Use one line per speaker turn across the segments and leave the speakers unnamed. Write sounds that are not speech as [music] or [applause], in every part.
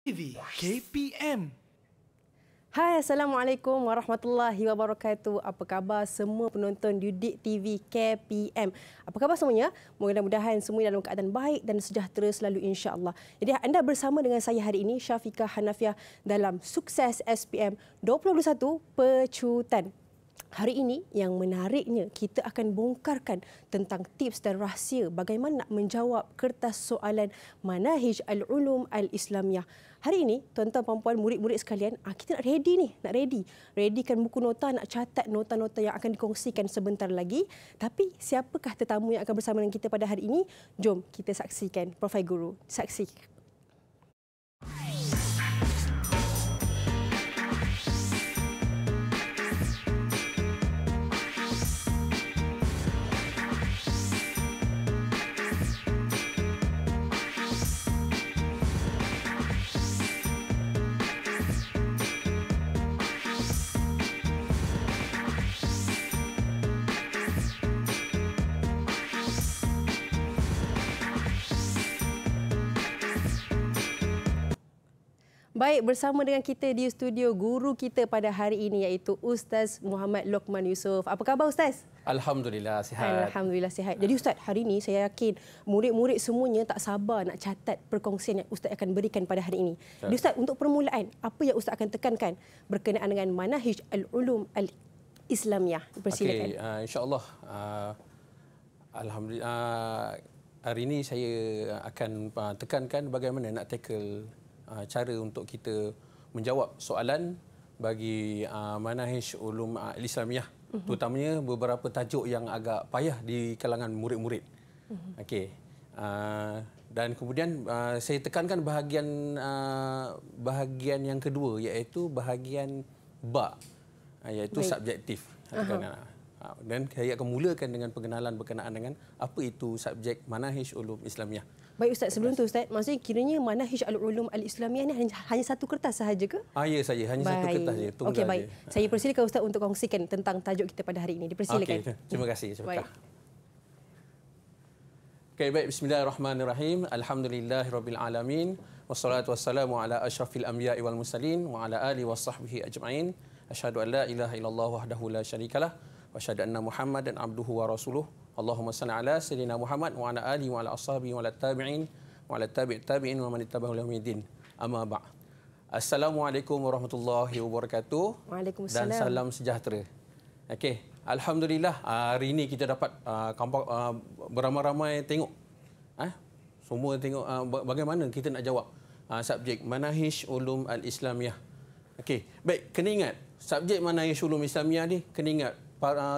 TV
KPM. Hai, Assalamualaikum Warahmatullahi Wabarakatuh. Apa khabar semua penonton Dudik TV KPM? Apa khabar semuanya? Mudah-mudahan semua dalam keadaan baik dan sejahtera selalu insyaallah. Jadi anda bersama dengan saya hari ini Syafika Hanafiah dalam Sukses SPM 2021 Pecutan. Hari ini yang menariknya kita akan bongkarkan tentang tips dan rahsia bagaimana nak menjawab kertas soalan Manahij Al-Ulum Al-Islamiyah. Hari ini, tuan-tuan, puan murid-murid sekalian, ah, kita nak ready nih, nak ready. Readykan buku nota, nak catat nota-nota yang akan dikongsikan sebentar lagi. Tapi siapakah tetamu yang akan bersama dengan kita pada hari ini? Jom kita saksikan, Profai Guru. Saksikan. Baik, bersama dengan kita di studio guru kita pada hari ini iaitu Ustaz Muhammad Lokman Yusof. Apa khabar Ustaz?
Alhamdulillah sihat. Alhamdulillah
sihat. Jadi Ustaz, hari ini saya yakin murid-murid semuanya tak sabar nak catat perkongsian yang Ustaz akan berikan pada hari ini. Jadi Ustaz, untuk permulaan, apa yang Ustaz akan tekankan berkenaan dengan manhaj al-ulum al-Islamiyah? Persilakan. Okey, uh,
insya uh, alhamdulillah uh, hari ini saya akan uh, tekankan bagaimana nak tackle uh, cara untuk kita menjawab soalan bagi uh, manhaj ulum uh, Islamiah uh-huh. Mhm. terutamanya beberapa tajuk yang agak payah di kalangan murid-murid. Uh-huh. Okey. Uh, dan kemudian uh, saya tekankan bahagian uh, bahagian yang kedua iaitu bahagian ba uh, iaitu Baik. subjektif. Uh-huh. Dan saya akan mulakan dengan pengenalan berkenaan dengan apa itu subjek manhaj ulum Islamiah.
Baik Ustaz, sebelum tu Ustaz, maksudnya kiranya mana Hijjah Al-Ulum Al-Islamiyah ini hanya satu kertas sahaja ke?
Ah, ya, saya. Hanya baik. satu kertas saja. Okey, baik. Aja.
Saya persilakan Ustaz untuk kongsikan tentang tajuk kita pada hari ini. Dipersilakan. Okey, [laughs] Terima
kasih. Terima kasih. Okay, baik, bismillahirrahmanirrahim. Alhamdulillahirrabbilalamin. Wassalatu wassalamu ala ashrafil anbiya wal musalin wa ala alihi wa sahbihi ajma'in. Ashadu an la ilaha illallah wahdahu la syarikalah. Wa ashadu anna muhammadan abduhu wa rasuluh. Allahumma salli ala sayyidina Muhammad wa ala alihi wa ala ashabi wa ala tabi'in wa ala tabi' tabi'in wa man ittaba'a ila yaumiddin. Amma ba'd. Assalamualaikum warahmatullahi wabarakatuh. Dan salam sejahtera. Okey, alhamdulillah hari ini kita dapat uh, kampung uh, beramai-ramai tengok. Eh? Semua tengok uh, bagaimana kita nak jawab subjek Manahij Ulum Al-Islamiyah. Okey, baik kena ingat subjek Manahij Ulum Islamiyah ni kena ingat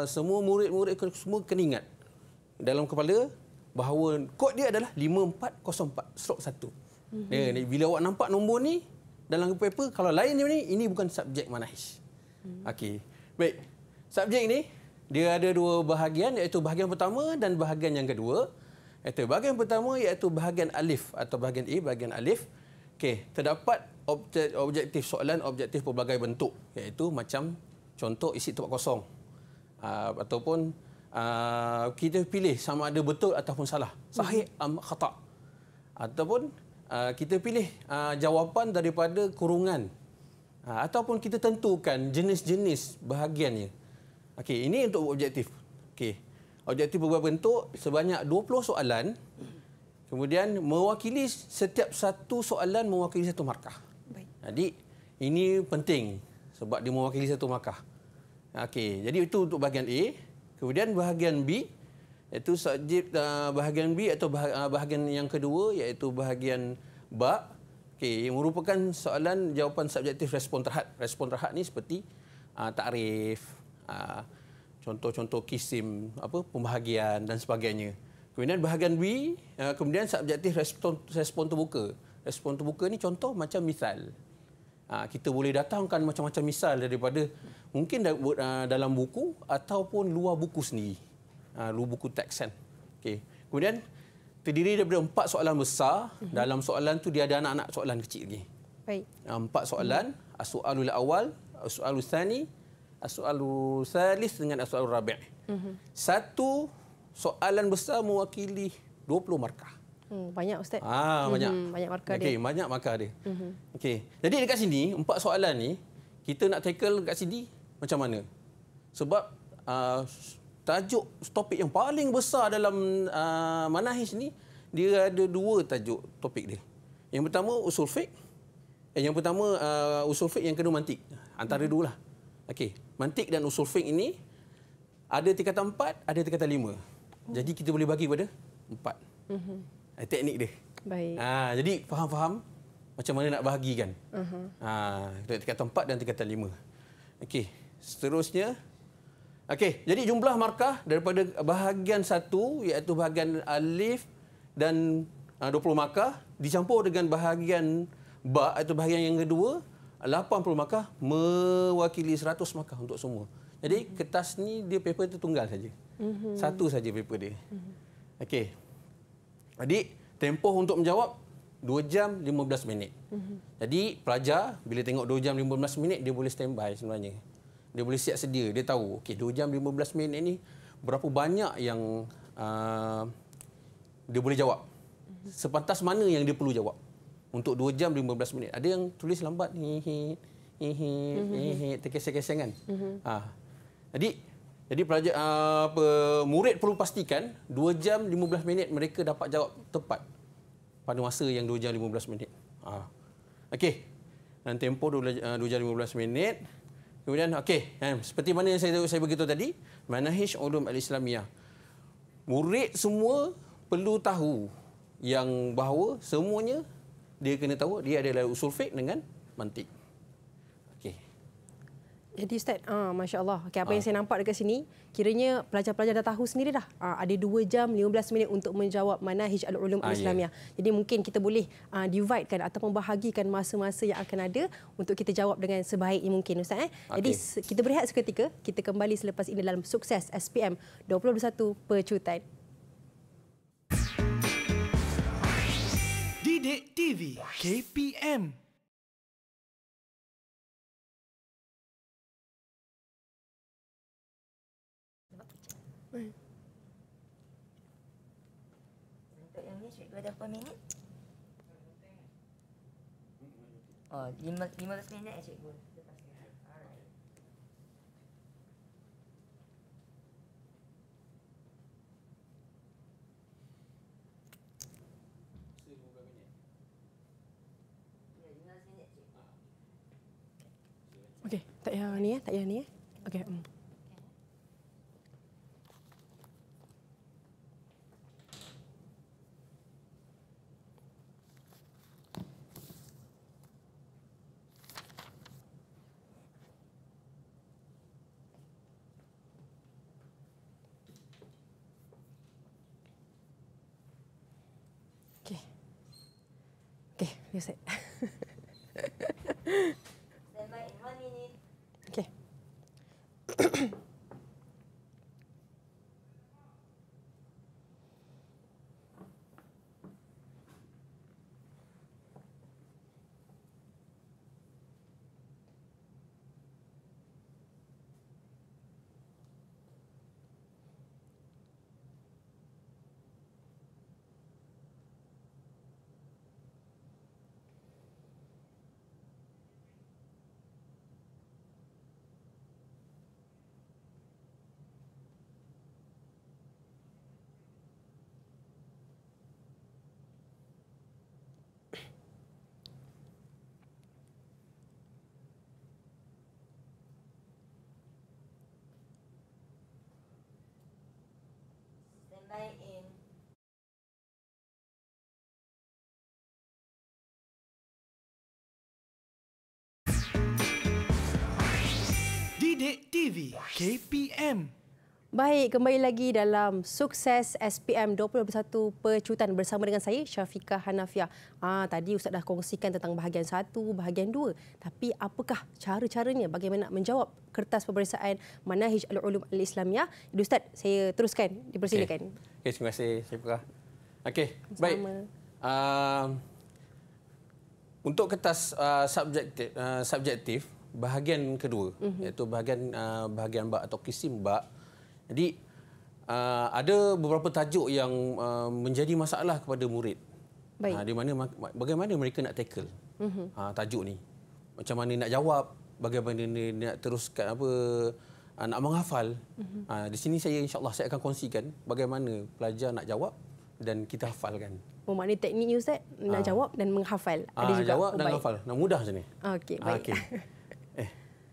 semua murid-murid semua kena ingat dalam kepala bahawa kod dia adalah 5404 stroke 1. Mm-hmm. Ya, bila awak nampak nombor ni dalam paper kalau lain ni ini bukan subjek manhaj. Mm-hmm. Okey. Baik. Subjek ni dia ada dua bahagian iaitu bahagian pertama dan bahagian yang kedua. Iaitu bahagian pertama iaitu bahagian alif atau bahagian A bahagian alif. Okey, terdapat objektif soalan objektif pelbagai bentuk iaitu macam contoh isi tempat kosong. Uh, ataupun uh, kita pilih sama ada betul ataupun salah. Sahih hmm. am khata. Ataupun uh, kita pilih uh, jawapan daripada kurungan. Uh, ataupun kita tentukan jenis-jenis bahagiannya. Okey, ini untuk objektif. Okey. Objektif berbuat bentuk sebanyak 20 soalan. Kemudian mewakili setiap satu soalan mewakili satu markah. Baik. Jadi ini penting sebab dia mewakili satu markah. Okey, jadi itu untuk bahagian A. Kemudian bahagian B iaitu subjek uh, bahagian B atau uh, bahagian yang kedua iaitu bahagian ba okey merupakan soalan jawapan subjektif respon terhad. Respon terhad ni seperti uh, takrif uh, contoh-contoh kisim apa pembahagian dan sebagainya. Kemudian bahagian B uh, kemudian subjektif respon respon terbuka. Respon terbuka ni contoh macam misal Ah, kita boleh datangkan macam-macam misal daripada mungkin ah, dalam buku ataupun luar buku sendiri. Ah, luar buku teks kan. Okay. Kemudian, terdiri daripada empat soalan besar. Mhm. Dalam soalan tu dia ada anak-anak soalan kecil lagi. Baik. empat soalan. Mm awal, as sani, thani, salis dengan as-su'alul mhm. Satu soalan besar mewakili 20 markah.
Hmm, banyak ustaz. Ah, hmm, banyak. Banyak markah okay, dia. Okey, banyak markah dia. Hmm.
Okey. Jadi dekat sini empat soalan ni kita nak tackle dekat sini macam mana? Sebab uh, tajuk topik yang paling besar dalam uh, manhaj ni dia ada dua tajuk topik dia. Yang pertama usul fik Eh, yang pertama uh, usul fik yang kena mantik. Antara hmm. dua lah. Okey, mantik dan usul fik ini ada tingkatan empat, ada tingkatan lima. Hmm. Jadi kita boleh bagi kepada empat. Hmm. Eh, teknik dia. Baik. Ha, jadi faham-faham macam mana nak bahagikan. Uh-huh. Ha, tingkatan 4 dan tingkatan 5. Okey, seterusnya. Okey, jadi jumlah markah daripada bahagian satu iaitu bahagian alif dan ah, dua puluh markah dicampur dengan bahagian ba atau bahagian yang kedua 80 markah mewakili 100 markah untuk semua. Jadi mhm. kertas ni dia paper itu tunggal saja.
Mm-hmm. Satu
saja paper dia. Mm-hmm. Okey. Jadi tempoh untuk menjawab 2 jam 15 minit. Mhm. Jadi pelajar bila tengok 2 jam 15 minit dia boleh standby sebenarnya. Dia boleh siap sedia, dia tahu okey 2 jam 15 minit ni berapa banyak yang uh, dia boleh jawab. Mhm. Sepantas mana yang dia perlu jawab untuk 2 jam 15 minit. Ada yang tulis lambat ni hi hi hi hi mhm. kan. Ha. Jadi jadi pelajar ah, apa murid perlu pastikan 2 jam 15 minit mereka dapat jawab tepat pada masa yang 2 jam 15 minit. Ha. Okey. Dan tempoh 2 ah, jam 15 minit. Kemudian okey, seperti mana yang saya saya beritahu tadi, manhaj ulum al-islamiah. Murid semua perlu tahu yang bahawa semuanya dia kena tahu dia adalah usul fiqh dengan mantik.
Jadi Ustaz, uh, ah, Masya Allah. Okay, apa uh. yang saya nampak dekat sini, kiranya pelajar-pelajar dah tahu sendiri dah. Uh, ada 2 jam 15 minit untuk menjawab mana Hijj Al-Ulum uh, Islamiyah. Yeah. Jadi mungkin kita boleh uh, divide kan atau membahagikan masa-masa yang akan ada untuk kita jawab dengan sebaiknya mungkin Ustaz. Eh? Okay. Jadi kita berehat seketika, kita kembali selepas ini dalam sukses SPM 21 Pecutan.
Didik TV KPM Untuk yang ni cikgu ada berapa Oh, lima, lima belas minit eh
Okey, tak payah ni ya, tak payah ni ya, Okey, mm. 寄せ Dek TV KPM. Baik, kembali lagi dalam sukses SPM 2021 Pecutan bersama dengan saya, Syafiqah Hanafiah. Ah, tadi Ustaz dah kongsikan tentang bahagian satu, bahagian dua. Tapi apakah cara-caranya bagaimana nak menjawab kertas pemeriksaan Manahij Al-Ulum Al-Islamiyah? Ustaz, saya teruskan, dipersilakan. Okay.
Okay, terima kasih, Syafiqah. Okay. baik. Uh, untuk kertas uh, subjektif, uh, subjektif bahagian kedua mm-hmm. iaitu bahagian uh, bahagian bak atau kisim bak. Jadi uh, ada beberapa tajuk yang uh, menjadi masalah kepada murid. Baik. Uh, di mana bagaimana mereka nak tackle? Mm-hmm. Uh, tajuk ni. Macam mana nak jawab? Bagaimana ni nak teruskan apa uh, nak menghafal? Mm-hmm. Uh, di sini saya insya-Allah saya akan kongsikan bagaimana pelajar nak jawab dan kita hafalkan.
Oh, maknanya teknik Ustaz, nak ha. jawab dan menghafal. Ha, Ada juga jawab oh, dan baik. hafal.
Nak mudah macam ni.
Okey, baik. Ha, okay. [laughs]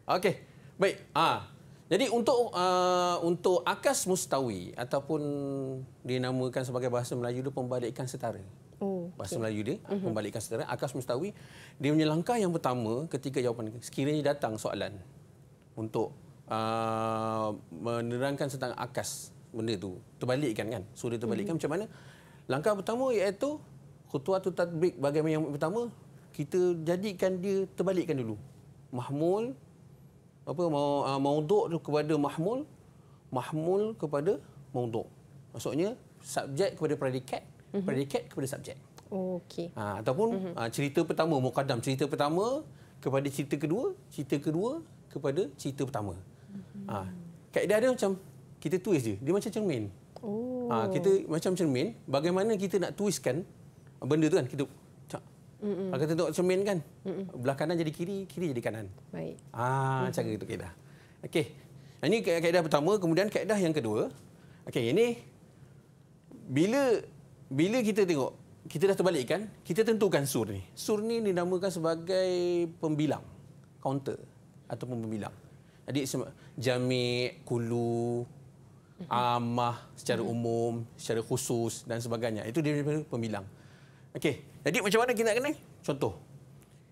Okey. Baik. Ah. Jadi untuk uh, untuk Akas Mustawi ataupun dinamakan sebagai bahasa Melayu dia pembalikan setara.
Oh, bahasa okay.
Melayu dia uh-huh. pembalikan setara. Akas Mustawi dia punya langkah yang pertama ketika jawapan sekiranya datang soalan untuk uh, menerangkan tentang Akas benda tu terbalikkan kan suruh dia terbalikkan uh-huh. macam mana langkah pertama iaitu ketua tu tadbik bagaimana yang pertama kita jadikan dia terbalikkan dulu mahmul apa mau ah, mauduk tu kepada mahmul mahmul kepada mauduk maksudnya subjek kepada predikat mhm. predikat kepada subjek okey ha, ataupun mm-hmm. cerita pertama mukadam cerita pertama kepada cerita kedua cerita kedua kepada cerita pertama
mm-hmm. ah
ha, kaedah dia macam kita tulis je dia macam cermin
oh ha, kita
macam cermin bagaimana kita nak tuliskan benda tu kan kita
Mm-mm. Akan tengok cermin kan? Mm-mm.
Belah kanan jadi kiri, kiri jadi kanan. Baik. Ah, mm-hmm. cara itu kaedah. Okey. Ini kaedah pertama, kemudian kaedah yang kedua. Okey, ini bila bila kita tengok kita dah terbalik kan? kita tentukan sur ni. Sur ni dinamakan sebagai pembilang, counter ataupun pembilang. Jadi jami' kulu amah secara umum, secara khusus dan sebagainya. Itu dia pembilang. Okey, jadi macam mana kita nak kenal? Contoh.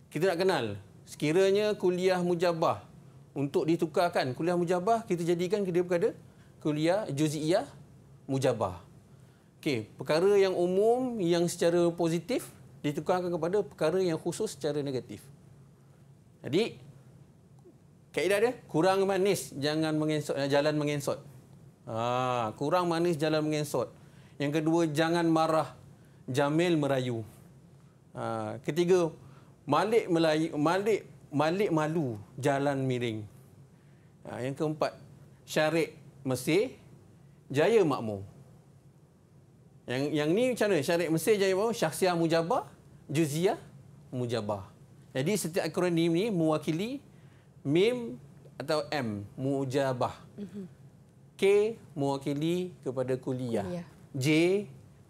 Kita nak kenal sekiranya kuliah mujabah untuk ditukarkan kuliah mujabah kita jadikan kita kepada kuliah juziyah mujabah. okay perkara yang umum yang secara positif ditukarkan kepada perkara yang khusus secara negatif. Jadi kaedah dia kurang manis jangan mengensot eh, jalan mengensot. Ha, kurang manis jalan mengensot. Yang kedua jangan marah jamil merayu. Ha, ketiga, Malik Melayu, Malik Malik malu jalan miring. Ha, yang keempat, Syarik Mesir Jaya Makmur. Yang yang ni macam mana? Syarik Mesir Jaya Makmur, Syahsiah Mujabah, Juziah Mujabah. Jadi setiap akronim ni mewakili Mim atau M, Mujabah. Mhm. K mewakili kepada kuliah. kuliah. J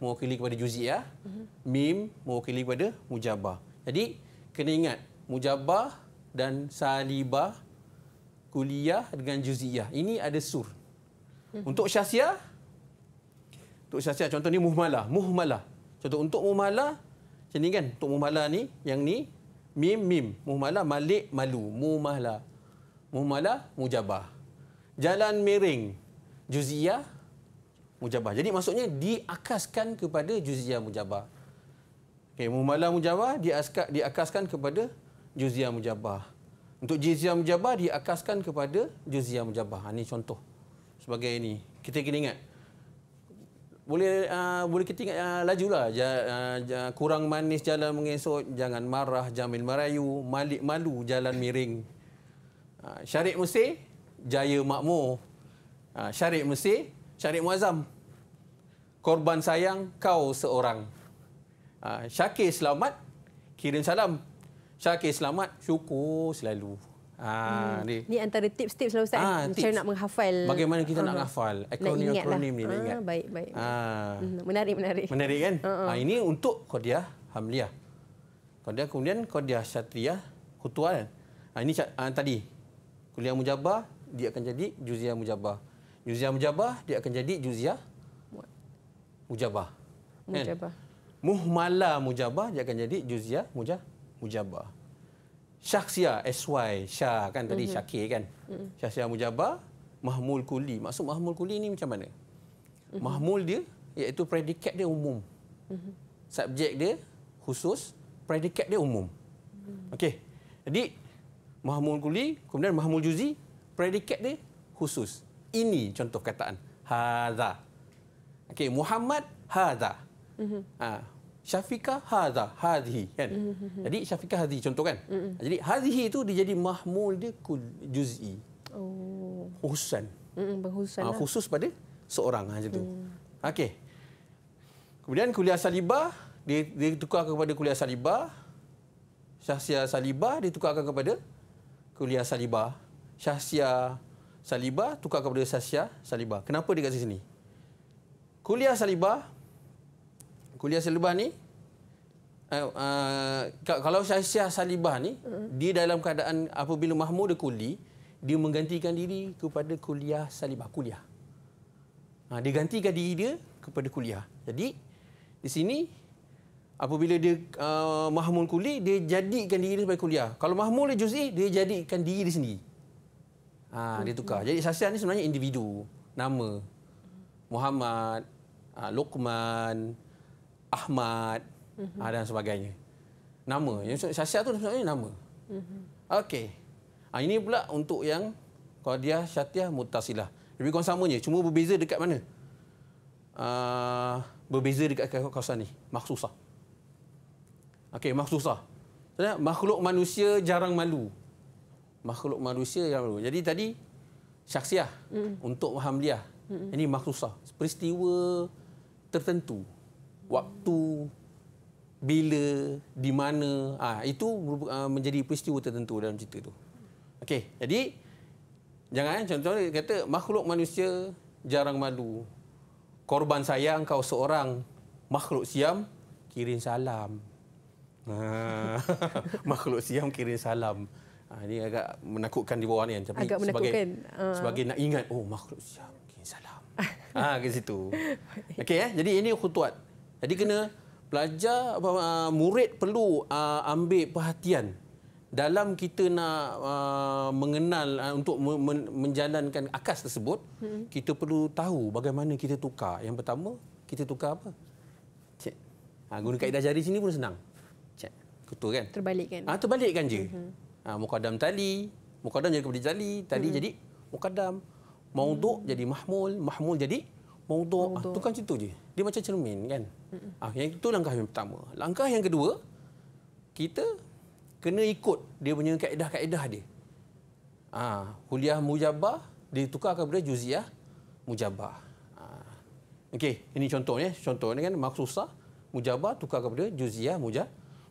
mewakili kepada juziah, mm mim mewakili kepada mujabah. Jadi kena ingat mujabah dan salibah kuliah dengan juziah. Ini ada sur. Mhm. Untuk syasiah untuk syasiah contoh ni muhmalah, muhmalah. Contoh untuk muhmalah macam ni kan, untuk muhmalah ni yang ni mim mim muhmalah malik malu muhmalah muhmalah mujabah jalan miring juziah mujabah. Jadi maksudnya diakaskan kepada juziah mujabah. Okey, mumalah mujabah diakaskan diakaskan kepada juziah mujabah. Untuk juziah mujabah diakaskan kepada juziah mujabah. ini ha, contoh sebagai ini. Kita kena ingat. Boleh uh, boleh kita ingat uh, lajulah. Ja, uh, ja, kurang manis jalan mengesot, jangan marah jamin merayu, malik malu jalan miring. Uh, syarik mesti jaya makmur. Uh, syarik mesti Syarif Muazzam, korban sayang kau seorang. Ha, Syakir selamat, kirim salam. Syakir selamat, syukur selalu. Ha, hmm.
ni. antara tips-tips lah Ustaz ha, tips. Macam nak menghafal Bagaimana kita uh-huh. nak menghafal
Akronim-akronim lah. ni nak ah, ingat ha, Baik, baik hmm,
Menarik-menarik Menarik
kan uh-huh. ha, Ini untuk Kodiah Hamliah Kodiah kemudian Kodiah Syatriah Kutual ha, Ini ha, tadi Kuliah Mujabah Dia akan jadi Juziah Mujabah Juziah mujabah dia akan jadi juziah mujabah.
Mujabah. Kan?
Muhmala mujabah dia akan jadi juziah mujah mujabah. Syaksia SY Syah kan tadi mm-hmm. Syakir kan. Mm-hmm. Syaksia mujabah mahmul kuli. Maksud mahmul kuli ini macam mana? Mm-hmm. Mahmul dia iaitu predikat dia umum. Mm-hmm. Subjek dia khusus, predikat dia umum. Mm-hmm. Okey. Jadi mahmul kuli kemudian mahmul juzi predikat dia khusus ini contoh kataan Haza, okey muhammad Haza, mm-hmm. ha syafika Haza hadhi kan mm-hmm. jadi syafika hadhi contoh kan mm-hmm. jadi hadhi itu dia jadi mahmul dia kul juz'i
oh husan mm
ha, lah. khusus
lah. pada seorang ha, macam tu
mm.
okey kemudian kuliah saliba dia ditukar kepada kuliah saliba syahsia saliba ditukarkan kepada kuliah saliba syahsia Saliba tukar kepada Sasha Saliba. Kenapa dia kat sini? Kuliah Saliba kuliah Saliba ni uh, uh, kalau Sasha Saliba ni hmm. dia dalam keadaan apabila Mahmud dia kuli, dia menggantikan diri kepada kuliah Saliba, kuliah. Ha, dia gantikan diri dia kepada kuliah. Jadi di sini apabila dia uh, Mahmud kuli, dia jadikan diri dia sebagai kuliah. Kalau Mahmud dia juzi, dia jadikan diri dia sendiri. Ha, dia tukar. Jadi Sasyan ni sebenarnya individu. Nama. Muhammad, ah, Lokman, Ahmad uh-huh. dan sebagainya. Nama. Sasyan tu sebenarnya nama. Uh-huh. Okey. Ha, ini pula untuk yang Qadiyah Syatiyah Mutasilah. Lebih kurang samanya. Cuma berbeza dekat mana? Uh, berbeza dekat kawasan ni. Maksusah. Okey, maksusah. Makhluk manusia jarang malu makhluk manusia yang baru. Jadi tadi syaksiah mm. untuk muhammadiyah. Mm. Ini makhlusah. Peristiwa tertentu. Waktu bila di mana ah itu ah, menjadi peristiwa tertentu dalam cerita itu. Okay, jadi jangan eh, contohnya kata makhluk manusia jarang madu. Korban sayang kau seorang makhluk siam kirim salam. Ah, [laughs] makhluk siam kirim salam. Ha, ini agak menakutkan di bawah ni. Kan. Tapi agak sebagai, menakutkan. Ah. Sebagai nak ingat, oh makhluk siap, mungkin salam. ha, [laughs] ke situ. Okey, eh? jadi ini khutuat. Jadi kena pelajar, uh, murid perlu uh, ambil perhatian dalam kita nak uh, mengenal uh, untuk men- menjalankan akas tersebut, hmm. kita perlu tahu bagaimana kita tukar. Yang pertama, kita tukar apa? Cek. Ha, guna kaedah jari sini pun senang. Cek. Betul kan?
Terbalikkan. Ah,
ha, terbalikkan je. Hmm. Ha, ah, mukadam tali, mukadam jadi kepada tali, tali hmm. jadi mukadam. Mauduk hmm. jadi mahmul, mahmul jadi mauduk. Ha, tu kan situ je. Dia macam cermin kan. Hmm. Ah yang itu langkah yang pertama. Langkah yang kedua, kita kena ikut dia punya kaedah-kaedah dia. Ah ha, huliyah mujabah ditukar kepada juziah mujabah. Ha. Ah. Okey, ini contoh ya. Contoh ni kan maksusah mujabah tukar kepada juziyah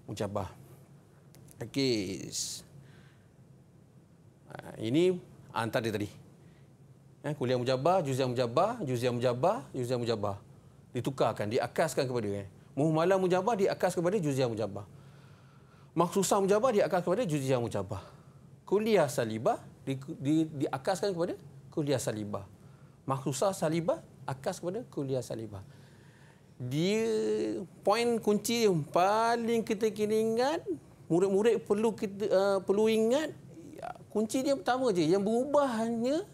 mujabah. Okey. Ha, ini antar dia tadi. Eh, kuliah mujabah, juziah mujabah, juziah mujabah, juziah mujabah. Ditukarkan, diakaskan kepada. dia. Muhmalah mujabah diakas kepada juziah mujabah. Maksusah mujabah diakas kepada juziah mujabah. Kuliah salibah di, di, diakaskan kepada kuliah salibah. Maksusah salibah akas kepada kuliah salibah. Dia poin kunci yang paling kita kini ingat, murid-murid perlu kita uh, perlu ingat kunci dia pertama je yang berubah hanya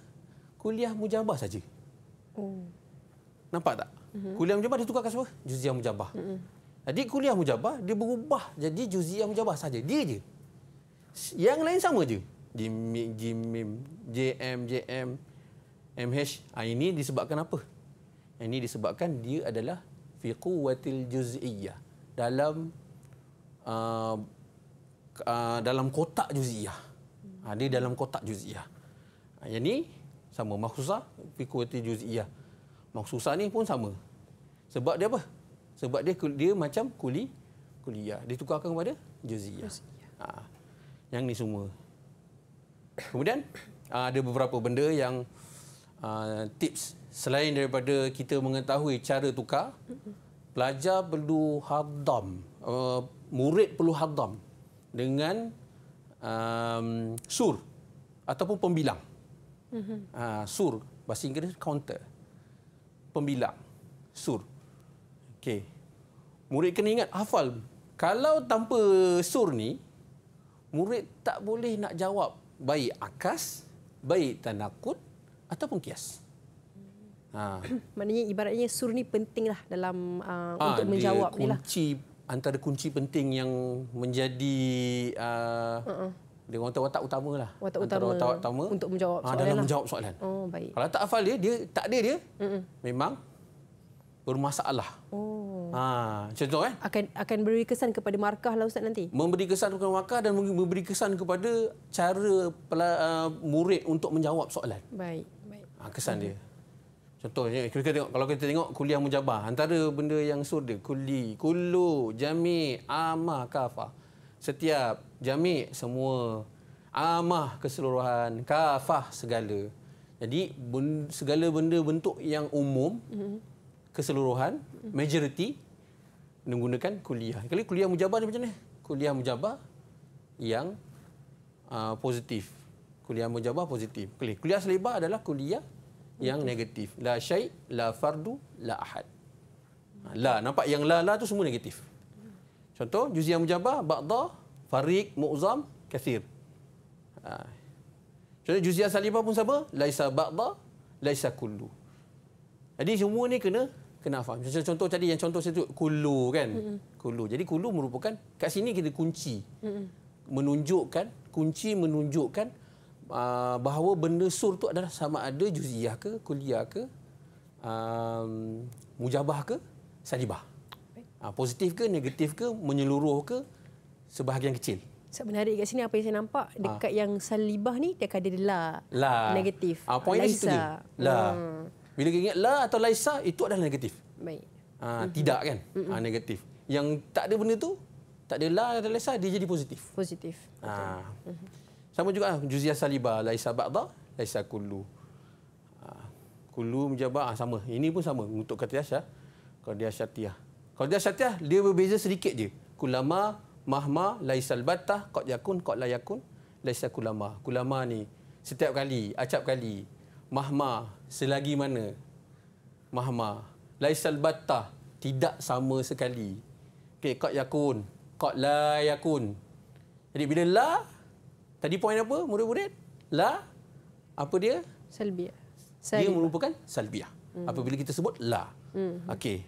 kuliah mujabah saja. Hmm. Nampak tak? Mm-hmm. Kuliah mujabah dia ke semua juziah mujabah. Mm-hmm. Jadi kuliah mujabah dia berubah jadi juziah mujabah saja. Dia je. Yang lain sama je. Jim, Jim, JM, JM, MH. Ha, ah, ini disebabkan apa? Ah, ini disebabkan dia adalah fi quwwatil juz'iyyah dalam uh, uh, dalam kotak juz'iyyah. Ha, dia dalam kotak juziah. Ha, yang ni sama maksusa fikuti juziah. Maksusa ni pun sama. Sebab dia apa? Sebab dia dia macam kuli kuliah. Dia tukarkan kepada juziah. Ha, yang ni semua. Kemudian ha, ada beberapa benda yang ha, tips selain daripada kita mengetahui cara tukar pelajar perlu hadam uh, murid perlu hadam dengan um, sur ataupun pembilang. Mm-hmm. Uh, sur bahasa Inggeris counter. Pembilang sur. Okey. Murid kena ingat hafal. Kalau tanpa sur ni murid tak boleh nak jawab baik akas, baik tanakut ataupun kias. Ha.
[coughs] Maknanya ibaratnya sur ni pentinglah dalam uh, ha, untuk menjawab ni lah.
kunci antara kunci penting yang menjadi a uh, uh-uh. watak, watak utama lah. Watak utama. Watak utama
untuk menjawab ah, soalan. Ha, dalam lah. menjawab soalan. Oh, baik.
Kalau tak hafal dia, dia tak ada dia. Uh-uh. Memang bermasalah.
Oh.
Ha, contoh kan?
Akan akan beri kesan kepada markah lah ustaz nanti.
Memberi kesan kepada markah dan memberi kesan kepada cara pela, uh, murid untuk menjawab soalan.
Baik, baik.
Ha, kesan baik. dia. Contohnya, eh, kita tengok kalau kita tengok kuliah mujabah, antara benda yang surda, kuli, kulu, jami, amah, kafah, Setiap jami semua amah keseluruhan, kafah segala. Jadi benda, segala benda bentuk yang umum, mm-hmm. keseluruhan, majoriti menggunakan kuliah. Kali kuliah mujabah ni macam ni. Kuliah mujabah yang uh, positif. Kuliah mujabah positif. Kali kuliah selebar adalah kuliah yang negatif. La syai, la fardu, la ahad. Ha, la, nampak yang la, la tu semua negatif. Contoh, juziah mujabah, ba'da, farik, mu'zam, kathir. Ha. Contoh, juziah salibah pun sama, laisa ba'da, laisa kullu. Jadi semua ni kena kena faham. Contoh, contoh tadi yang contoh saya tu kullu kan. Mm-hmm. Kullu. Jadi kullu merupakan kat sini kita kunci. Mm-hmm. Menunjukkan kunci menunjukkan Ah, bahawa benda sur tu adalah sama ada juziyah ke, kuliah ke, uh, mujabah ke, sajibah. Uh, positif ke, negatif ke, menyeluruh ke, sebahagian kecil.
Sebab menarik kat sini apa yang saya nampak dekat ha. yang salibah ni dia ada la, la. negatif. Ah ha, poin dia situ dia. La. Hmm.
Bila kita ingat la atau laisa itu adalah negatif. Baik. Ha, mm-hmm. tidak kan? Mm-hmm. Ha, negatif. Yang tak ada benda tu tak ada la atau laisa dia jadi positif. Positif. Ah. Ha. Mm-hmm. Sama juga ah, juziah saliba laisa ba'da laisa kullu. Ah, kullu mujabah ah, sama. Ini pun sama untuk qadiyah syah. Qadiyah syatiah. dia syatiah dia berbeza sedikit je. Kulama mahma laisal batta qad yakun qad layakun, yakun laisa kulama. Kulama ni setiap kali, acap kali. Mahma selagi mana. Mahma laisal batta tidak sama sekali. Okey, qad yakun, qad layakun. Jadi bila la Tadi poin apa, murid-murid? La, apa dia?
Salbiah. Dia merupakan salbiah. Hmm. Apabila
kita sebut la. Hmm. Okey.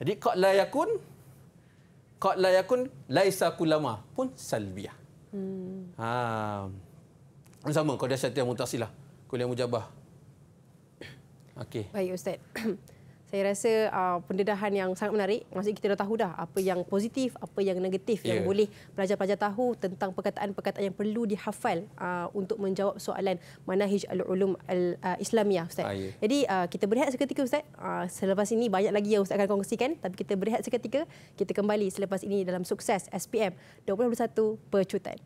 Jadi, kot la yakun, kot la yakun, laisa kulama pun salbiah. Hmm. Ha. Sama, kau dah syaitan mutasilah. Kuliah mujabah. Okey.
Baik, Ustaz. [clears throat] saya rasa uh, pendedahan yang sangat menarik. Maksudnya kita dah tahu dah apa yang positif, apa yang negatif yeah. yang ya. boleh pelajar-pelajar tahu tentang perkataan-perkataan yang perlu dihafal uh, untuk menjawab soalan mana manhaj al-ulum al-islamiah, Ustaz. Ah, yeah. Jadi uh, kita berehat seketika Ustaz. Uh, selepas ini banyak lagi yang Ustaz akan kongsikan tapi kita berehat seketika. Kita kembali selepas ini dalam sukses SPM 2021 Pecutan.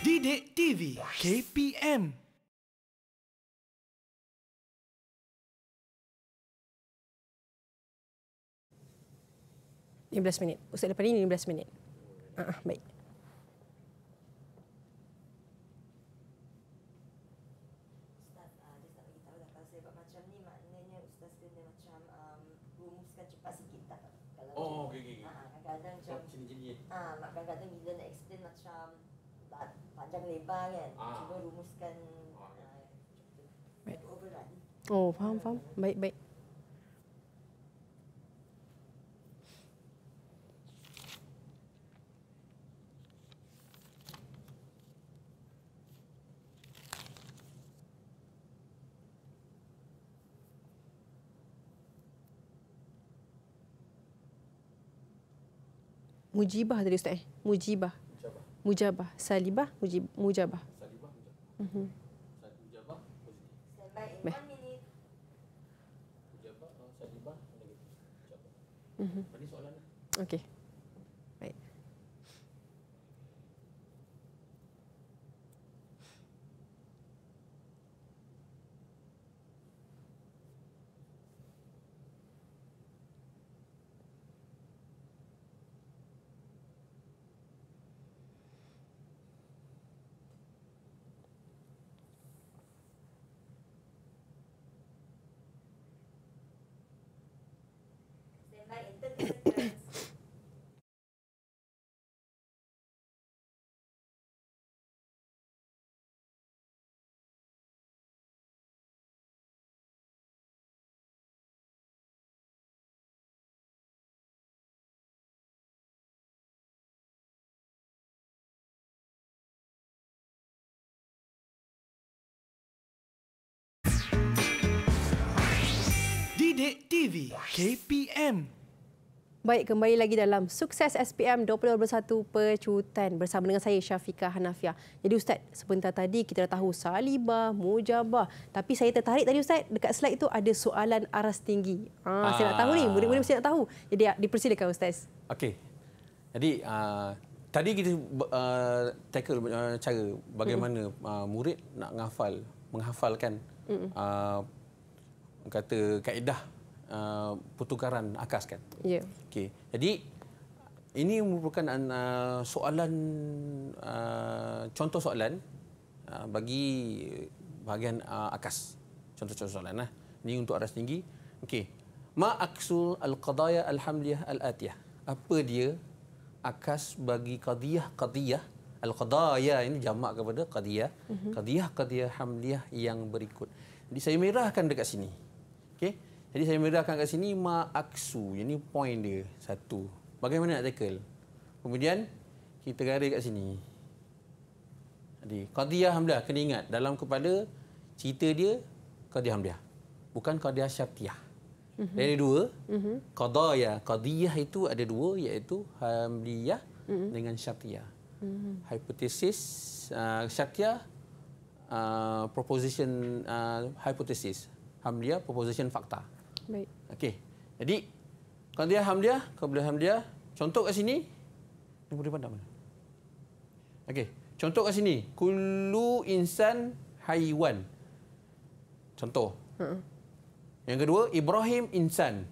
Didik TV KPM
15 minit. Ustaz depan ini 15 minit. Ah, uh, baik. Ah, kadang-kadang bila nak explain macam panjang lebar kan, ah. cuba rumuskan ah. ah oh, faham, faham. Baik, baik. mujibah tadi ustaz eh mujibah mujabah salibah mujib mujabah salibah mujabah mm-hmm.
baik mujabah salibah negatif
mm-hmm. okey Sidik TV KPM. Baik, kembali lagi dalam Sukses SPM 2021 Pecutan bersama dengan saya Syafiqah Hanafiah. Jadi Ustaz, sebentar tadi kita dah tahu salibah, mujabah. Tapi saya tertarik tadi Ustaz, dekat slide itu ada soalan aras tinggi. Ha, ah. Saya nak tahu ni, ah. murid-murid mesti nak tahu. Jadi ah, dipersilakan Ustaz.
Okey. Jadi uh, tadi kita uh, tackle uh, cara bagaimana uh, murid nak menghafal, menghafalkan uh, kata kaedah uh, pertukaran akas kan. Ya. Okey. Jadi ini merupakan uh, soalan uh, contoh soalan uh, bagi bahagian uh, akas. Contoh-contoh soalan Nah, eh. Ini untuk aras tinggi. Okey. Ma aksul al-qadaya al-hamliyah al-atiyah. Apa dia akas bagi qadiyah-qadiyah Al-Qadaya ini jamak kepada Qadiyah. Uh-huh. Mhm. Qadiyah-Qadiyah Hamliyah yang berikut. Jadi saya merahkan dekat sini. Okey. Jadi saya merahkan kat sini ma aksu. Ini point dia satu. Bagaimana nak tackle? Kemudian kita garis kat sini. Jadi qadiyah alhamdulillah kena ingat dalam kepada cerita dia qadiyah alhamdulillah. Bukan qadiyah syartiyah.
Mm -hmm. Dari dua, mm -hmm.
qadiyah itu ada dua iaitu hamliyah mm -hmm. dengan syartiyah. Mm -hmm. Hypothesis uh, ah, syartiyah, uh, ah, proposition uh, hypothesis. Hamdiah proposition fakta. Baik. Okey. Jadi kalau dia Hamdiah, kalau boleh Hamdiah, contoh kat sini dia boleh pandang mana? Okey. Contoh kat sini, kullu insan haiwan. Contoh. Hmm. Yang kedua, Ibrahim insan.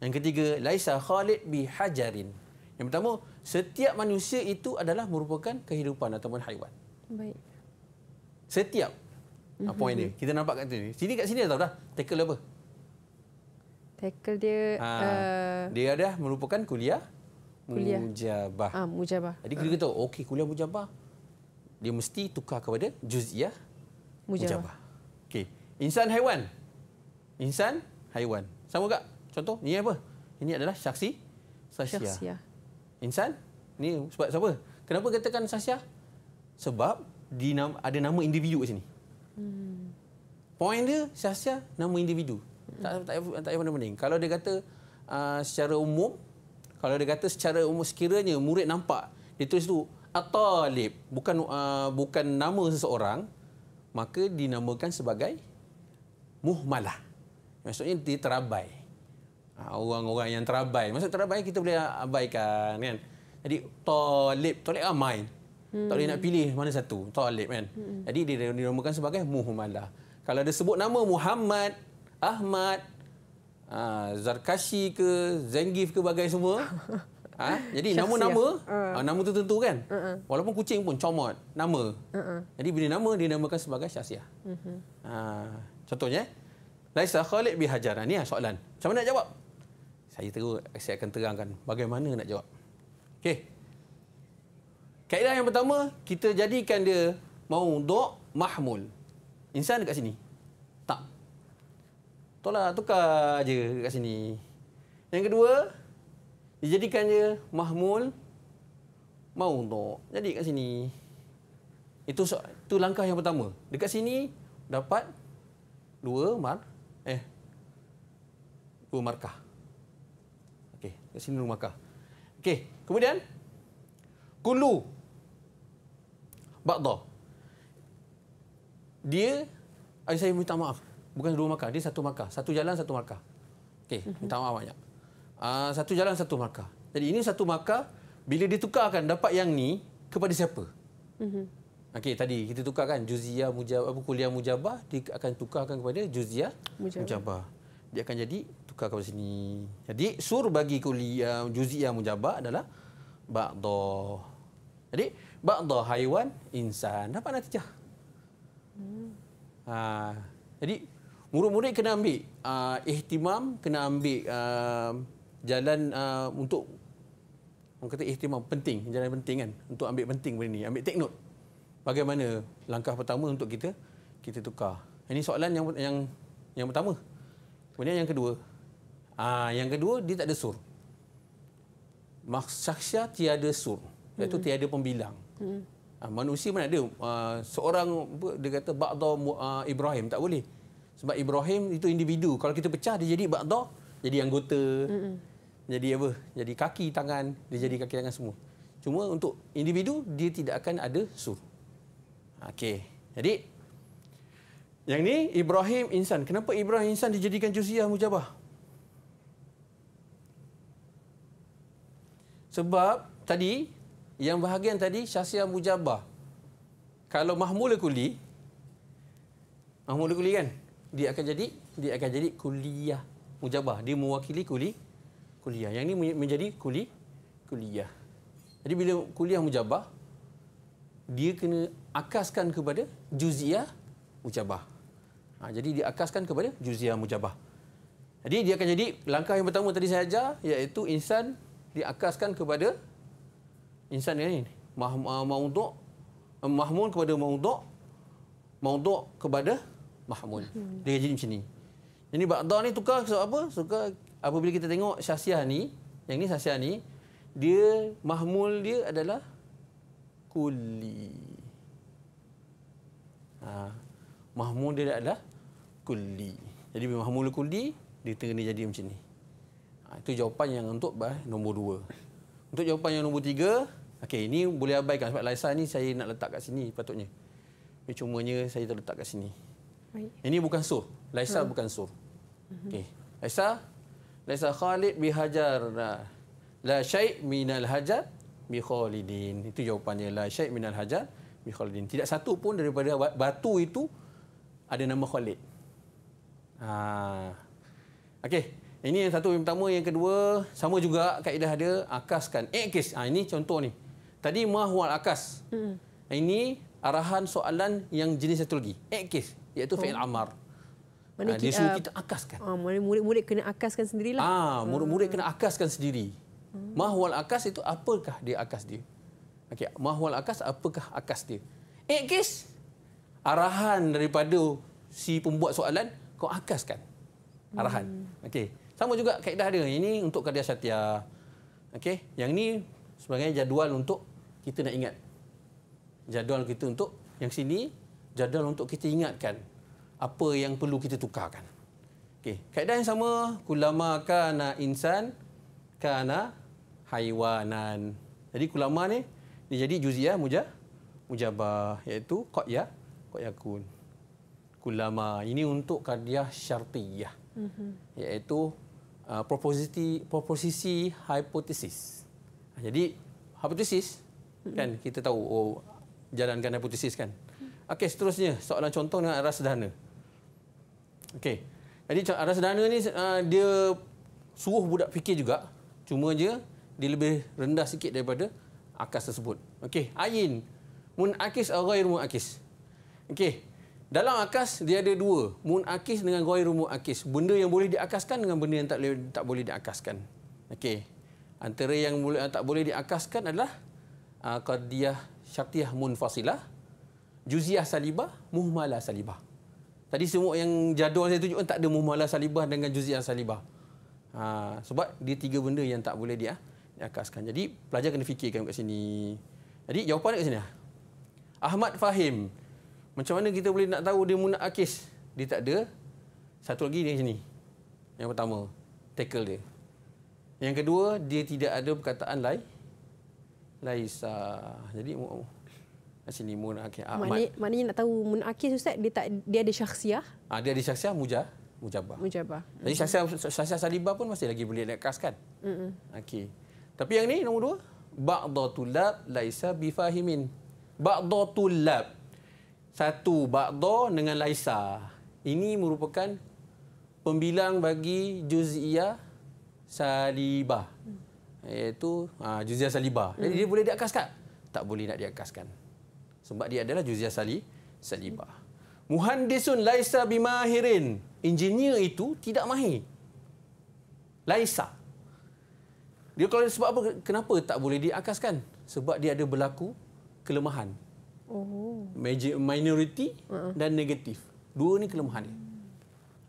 Yang ketiga, laisa Khalid bi hajarin. Yang pertama, setiap manusia itu adalah merupakan kehidupan ataupun haiwan. Baik. Setiap mm -hmm. point dia. Kita nampak kat sini. Sini kat sini dah tahu dah. Tackle dia apa?
Tackle dia... Ha, uh,
dia dah merupakan kuliah, kuliah. mujabah. Ha,
mujabah. Jadi
kita tahu, oh, okey kuliah mujabah. Dia mesti tukar kepada juziah mujabah. mujabah. Okey. Insan haiwan. Insan haiwan. Sama tak? Contoh, ini apa? Ini adalah syaksi, sasya. Syaksia. Insan? Ini sebab siapa? Kenapa katakan sasya? Sebab ada nama individu di sini. Hmm. Poin dia sia-sia nama individu. Hmm. Tak tak tak ada penting. Kalau dia kata uh, secara umum, kalau dia kata secara umum sekiranya murid nampak dia tulis tu at-talib bukan uh, bukan nama seseorang maka dinamakan sebagai muhmalah. Maksudnya dia terabai. Ah, orang-orang yang terabai. Maksud terabai kita boleh abaikan kan. Jadi talib, talib ramai.
Hmm. Tak boleh nak hmm. pilih
mana satu. Talib kan. Hmm. Jadi dia dinamakan sebagai Muhammadah. Kalau dia sebut nama Muhammad, Ahmad, ha, Zarkashi ke, Zengif ke bagai semua. ha? [laughs] Jadi nama-nama, uh. nama tertentu kan. Uh -uh. Walaupun kucing pun comot, nama. Uh -uh. Jadi bila nama dia dinamakan sebagai syahsiah. Uh mhm. -huh. ha, contohnya, Laisa Khalid bihajar. Ini lah soalan. Macam mana nak jawab? Saya terus saya akan terangkan bagaimana nak jawab. Okey. Kaedah yang pertama, kita jadikan dia mau do' mahmul. Insan dekat sini. Tak. Tolak, tukar je dekat sini. Yang kedua, dijadikan dia mahmul mau do' jadi dekat sini. Itu, itu langkah yang pertama. Dekat sini, dapat dua mar eh dua markah. Okey, dekat sini dua markah. Okey, kemudian kulu bakda dia ayah eh, saya minta maaf bukan dua markah dia satu markah satu jalan satu markah okey mhm. minta maaf banyak uh, satu jalan satu markah jadi ini satu markah bila ditukarkan dapat yang ni kepada siapa mm-hmm. okey tadi kita tukarkan juziah mujabah buku liam mujabah dia akan tukarkan kepada juziah mujabah, mujabah dia akan jadi tukar kepada sini. Jadi sur bagi kuliah juziah mujabah adalah ba'dah. Jadi, ba'dha haiwan, insan. Dapat natijah. Ha, jadi, murid-murid kena ambil uh, ihtimam, kena ambil uh, jalan uh, untuk orang kata ihtimam penting, jalan penting kan untuk ambil penting benda ni, ambil take note. Bagaimana langkah pertama untuk kita kita tukar. Ini soalan yang yang yang pertama. Kemudian yang kedua. Uh, yang kedua dia tak ada sur. Maksyaksya tiada sur iaitu hmm. tiada pembilang. Hmm. Ah, manusia mana ada ah, seorang dia kata ba'da ah, Ibrahim tak boleh. Sebab Ibrahim itu individu. Kalau kita pecah dia jadi ba'da, jadi anggota. Hmm. Jadi apa? Jadi kaki tangan, dia jadi kaki tangan semua. Cuma untuk individu dia tidak akan ada suruh. Okey. Jadi yang ni Ibrahim insan. Kenapa Ibrahim insan dijadikan juziah mujabah? Sebab tadi yang bahagian tadi Syahsiah Mujabah. Kalau Mahmula Kuli, Mahmula Kuli kan, dia akan jadi dia akan jadi kuliah Mujabah. Dia mewakili kuli kuliah. Yang ini menjadi kuli kuliah. Jadi bila kuliah Mujabah, dia kena akaskan kepada Juziah Mujabah. Ha, jadi dia akaskan kepada Juziah Mujabah. Jadi dia akan jadi langkah yang pertama tadi saya ajar iaitu insan diakaskan kepada insan ini mah, uh, mahmud eh, mahmud kepada mahmud mahmud kepada mahmud dia jadi macam ni ini ba'da ni tukar sebab apa suka apabila kita tengok syasiah ni yang ni syasiah ni dia mahmul dia adalah kuli. ha mahmul dia adalah kuli. jadi bila mahmul kulli dia kena jadi macam ni ha, itu jawapan yang untuk bah, nombor dua. Untuk jawapan yang nombor tiga, Okey, ini boleh abaikan sebab Laisa ni saya nak letak kat sini patutnya. Ini cumanya saya terletak kat sini. Baik. Ini bukan suh. Laisa hmm. bukan suh. Hmm. Okey. Laisa Laisa Khalid bi Hajar. La syai' minal hajar bi Khalidin. Itu jawapannya. La syai' minal hajar bi Khalidin. Tidak satu pun daripada batu itu ada nama Khalid. Ha. Okey. Ini yang satu yang pertama, yang kedua sama juga kaedah dia akaskan. Ekis. Eh, ha, ini contoh ni. Tadi mahwal akas. Hmm. Ini arahan soalan yang jenis satu lagi. Eight case, iaitu oh. fi'il amar. Mana ha, dia suruh ah, kita
akaskan. Ah, murid-murid kena akaskan sendirilah. Ah, ha, Murid-murid
kena akaskan sendiri. Hmm. Mahwal akas itu apakah dia akas dia? Okay. Mahwal akas apakah akas dia? Eight case, arahan daripada si pembuat soalan, kau akaskan arahan. Hmm. Okey. Sama juga kaedah dia. Ini untuk karya syatia. Okey. Yang ini sebagai jadual untuk kita nak ingat jadual kita untuk yang sini jadual untuk kita ingatkan apa yang perlu kita tukarkan okey kaedah yang sama kulama kana insan kana haiwanan jadi kulama ni dia jadi juziah mujah mujabah iaitu qad ya qad yakun kulama ini untuk kadiah syartiyah
mm
iaitu uh, proposisi proposisi hipotesis jadi hipotesis kan kita tahu oh, jalankan hipotesis kan mm. okey seterusnya soalan contoh dengan aras sederhana okey jadi aras sederhana ni uh, dia suruh budak fikir juga cuma je dia lebih rendah sikit daripada akas tersebut okey ayin munakis atau uh, ghairu munakis okey dalam akas dia ada dua mun munakis dengan ghairu munakis benda yang boleh diakaskan dengan benda yang tak boleh tak boleh diakaskan okey antara yang tak boleh diakaskan adalah uh, qadiyah syartiyah munfasilah juziyah salibah muhmalah salibah tadi semua yang jadual saya tunjukkan tak ada muhmalah salibah dengan juziyah salibah uh, sebab dia tiga benda yang tak boleh dia ah, akaskan jadi pelajar kena fikirkan kat sini jadi jawapan kat sini Ahmad Fahim macam mana kita boleh nak tahu dia munak akis dia tak ada satu lagi di sini yang pertama tackle dia yang kedua dia tidak ada perkataan lain Laisa. Jadi oh, oh. Asin Limun Akhir Ahmad. Maknanya,
maknanya nak tahu Mun Akhir Ustaz, dia, tak, dia ada syaksiah?
Ah, dia ada syaksiah, Mujah. Mujabah.
Mujabah. Jadi syaksiah,
syaksiah Saliba pun masih lagi boleh naik kas kan? Mm Okey. Tapi yang ni nombor dua. tulab, Laisa Bifahimin. tulab Satu, Ba'do dengan Laisa. Ini merupakan pembilang bagi Juz'iyah Saliba. Mm iaitu uh, ha, Juziah Saliba. Jadi hmm. dia boleh diakaskan? Tak boleh nak diakaskan. Sebab dia adalah juzia Sali, Saliba. Muhandisun Laisa Bimahirin. Engineer itu tidak mahir. Laisa. Dia kalau sebab apa? Kenapa tak boleh diakaskan? Sebab dia ada berlaku kelemahan. Oh. Minority ha. dan negatif. Dua ni kelemahan.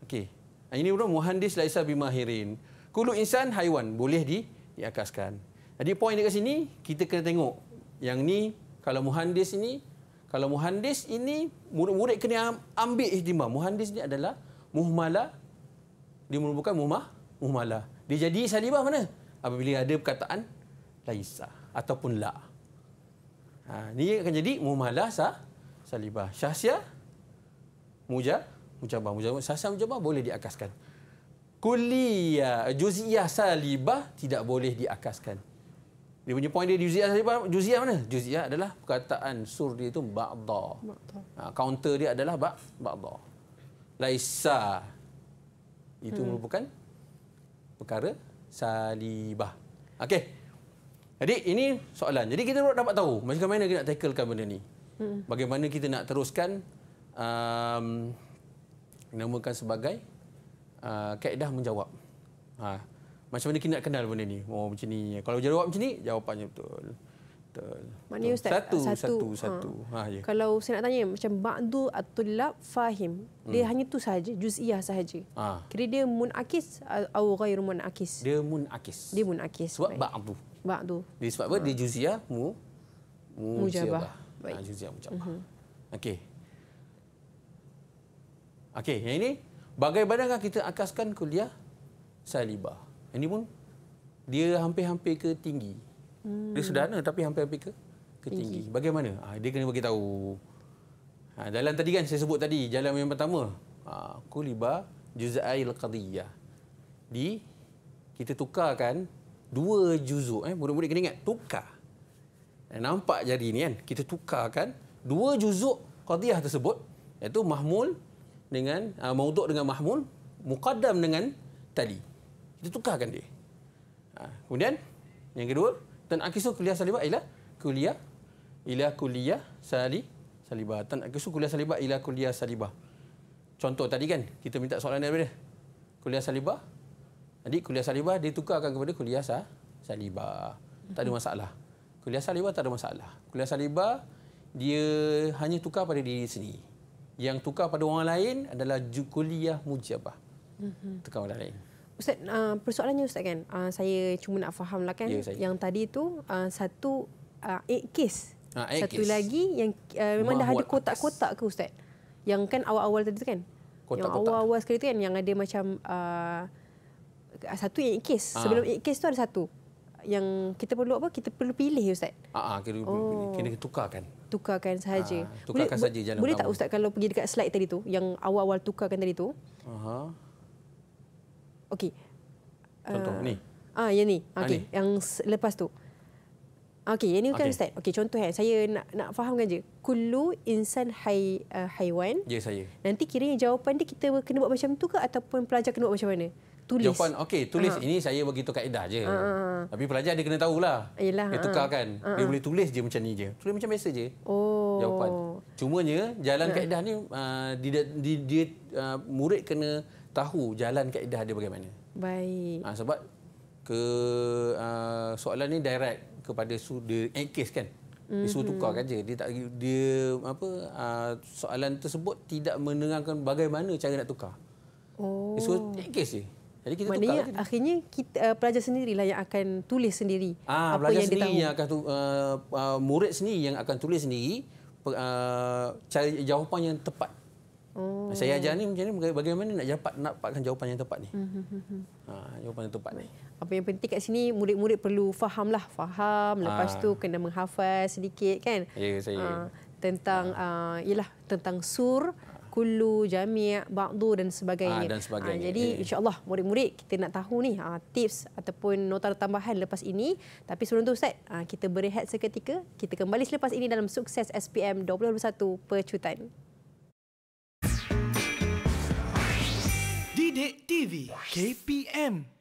Okey. Ini pun Muhandis Laisa Bimahirin. Kulu insan haiwan boleh di, diakaskan. Jadi poin dekat sini kita kena tengok yang ni kalau muhandis ini kalau muhandis ini murid-murid kena ambil ihtimam. Muhandis ini adalah muhmala dia merupakan muhmah muhmala. Dia jadi salibah mana? Apabila ada perkataan laisa ataupun la. Ha ini akan jadi muhmala sah salibah. Syahsia muja mujabah mujabah sah sah boleh diakaskan kuliah eh, juziah salibah tidak boleh diakaskan. Dia punya poin dia juziah salibah, juziah mana? Juziah adalah perkataan sur dia itu ba'da. Ha, counter dia adalah ba ba'da. Laisa. Itu hmm. merupakan perkara salibah. Okey. Jadi ini soalan. Jadi kita dapat tahu macam mana kita nak tacklekan benda ni. Hmm. Bagaimana kita nak teruskan um, namakan sebagai Ah, kaedah menjawab. Ha, macam mana kita nak kenal benda ni? Oh macam ni. Kalau jawab macam ni, jawapannya betul. Betul.
Maknanya Ustaz, ah, satu, satu, satu. satu. Ha, ha, ya. Kalau saya nak tanya, macam ba'du at-tulab fahim. Dia hmm. hanya tu saja. juz'iyah sahaja. Ha. Kira dia mun'akis atau ghairu mun'akis? Dia mun'akis. Dia mun'akis. Sebab Baik. ba'du. Ba'du. Dia sebab apa? Ha. Dia juz'iyah mu,
mu mujabah. Baik. Ha, juz'iyah mujabah. Mm-hmm. Okey. Okey, yang ini? Bagaimana Bagaimanakah kita akaskan kuliah saliba? Ini pun dia hampir-hampir ke tinggi. Hmm. Dia sederhana tapi hampir-hampir ke, ke tinggi. tinggi. Bagaimana? Ha, dia kena bagi tahu. Ha, jalan tadi kan saya sebut tadi, jalan yang pertama. Ha, kuliba juz'ail qadiyah. Di kita tukarkan dua juzuk. Eh. Murid-murid kena ingat, tukar. Eh, nampak jadi ni kan, kita tukarkan dua juzuk qadiyah tersebut. Iaitu mahmul dengan uh, mauduk dengan mahmul, muqaddam dengan tali. Kita tukarkan dia. Ha, kemudian yang kedua, tan akisu kuliah saliba ialah kuliah ialah kuliah sali salibah. Tan akisu kuliah saliba ialah kuliah saliba. Contoh tadi kan kita minta soalan daripada kuliah saliba, Jadi kuliah saliba salibah ditukarkan kepada kuliah sa saliba Tak ada masalah. Kuliah salibah tak ada masalah. Kuliah saliba dia hanya tukar pada diri sendiri yang tukar pada orang lain adalah kuliah mujabah. mm Tukar orang lain.
Ustaz, ah, persoalannya Ustaz kan, ah, saya cuma nak faham lah kan, ya, yang tadi itu ah, satu uh, eight case. Ha, eight satu case. lagi yang memang Mahu dah ada kotak-kotak ke Ustaz? Yang kan awal-awal tadi tu kan? Kotak-kotak. Yang awal-awal sekali tu kan, yang ada macam uh, satu yang eight case. Ha. Sebelum eight case tu ada satu yang kita perlu apa? Kita perlu pilih ustaz.
Ah, ah kita kena oh. tukarkan.
Tukarkan saja. Ah, tukarkan boleh, jangan. Boleh, tak ustaz kalau pergi dekat slide tadi tu yang awal-awal tukarkan tadi tu? Aha. Okey. Contoh uh, ni. Ah, ya ni. Ah, Okey, ah, yang lepas tu. Okey, yang ni kan okay. ustaz. Okey, contoh kan saya nak nak fahamkan je. Kullu insan hai uh, haiwan. Ya yes, saya. Nanti kira jawapan dia kita kena buat macam tu ke ataupun pelajar kena buat macam mana? tulis. Jawapan, okey, tulis. Uh ah. -huh.
Ini saya begitu kaedah je. Uh ah, -huh. Ah, Tapi pelajar dia kena tahulah. Yelah. Dia tukarkan. Uh -huh. Dia boleh tulis je macam ni je. Tulis macam biasa je.
Oh. Jawapan.
je, jalan uh kaedah ni, uh, dia, dia, dia uh, murid kena tahu jalan kaedah dia bagaimana.
Baik. Uh,
sebab ke uh, soalan ni direct kepada su end case kan. Dia suruh mhm. kan. je. Dia, tak, dia apa, uh, soalan tersebut tidak menerangkan bagaimana cara nak tukar.
Oh. Dia suruh oh.
end case je. Jadi kita Maknanya, tukar.
Lah akhirnya kita, uh, pelajar sendirilah yang akan tulis sendiri. Ah, apa pelajar yang sendiri yang
akan tu, uh, uh, murid sendiri yang akan tulis sendiri uh, cari jawapan yang tepat.
Oh.
Saya ajar
ni macam ni bagaimana nak dapat nak dapatkan jawapan yang tepat ni.
Hmm, hmm, hmm,
ha, jawapan yang tepat
ni. Apa yang penting kat sini murid-murid perlu fahamlah, faham lepas ha. tu kena menghafal sedikit kan? Ya, saya. Ha, tentang ha. Uh, tentang sur Kulu, jami' ba'du dan sebagainya. Ha, dan sebagainya. Ha, jadi eh. insya-Allah murid-murid kita nak tahu ni ha, tips ataupun nota tambahan lepas ini. Tapi sebelum tu Ustaz, ha, kita berehat seketika. Kita kembali selepas ini dalam sukses SPM 2021 percutan.
Didik TV KPM